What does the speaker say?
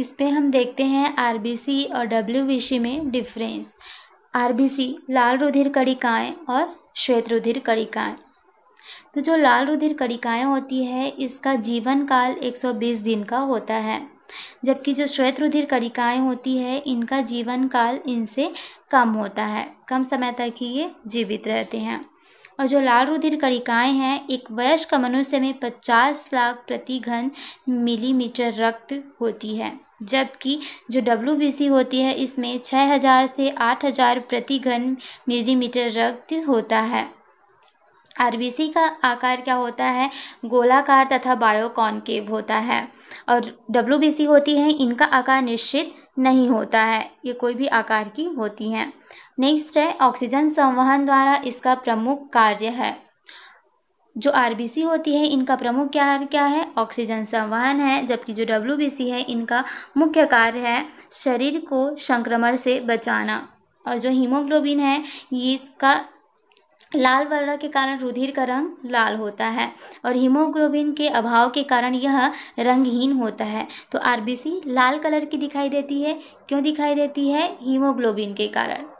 इस पर हम देखते हैं आरबीसी और सी में डिफरेंस आरबीसी लाल रुधिर कड़िकाएँ और श्वेत रुधिर कड़िकाएँ तो जो लाल रुधिर कड़िकाएँ होती है इसका जीवन काल 120 दिन का होता है जबकि जो श्वेत रुधिर कड़िकाएँ होती है इनका जीवन काल इनसे कम होता है कम समय तक ही ये जीवित रहते हैं और जो लाल रुधिर कणिकाएं हैं एक वयस्क मनुष्य में 50 लाख प्रति घन मिलीमीटर रक्त होती है जबकि जो डब्ल्यू होती है इसमें 6000 से 8000 प्रति घन मिलीमीटर रक्त होता है आरबीसी का आकार क्या होता है गोलाकार तथा बायो कॉन्केव होता है और डब्ल्यू होती हैं इनका आकार निश्चित नहीं होता है ये कोई भी आकार की होती हैं नेक्स्ट है ऑक्सीजन संवहन द्वारा इसका प्रमुख कार्य है जो आर होती है इनका प्रमुख कार्य क्या है ऑक्सीजन संवहन है जबकि जो डब्ल्यू है इनका मुख्य कार्य है शरीर को संक्रमण से बचाना और जो हीमोग्लोबिन है ये इसका लाल वर्ण के कारण रुधिर का रंग लाल होता है और हीमोग्लोबिन के अभाव के कारण यह रंगहीन होता है तो आरबीसी लाल कलर की दिखाई देती है क्यों दिखाई देती है हीमोग्लोबिन के कारण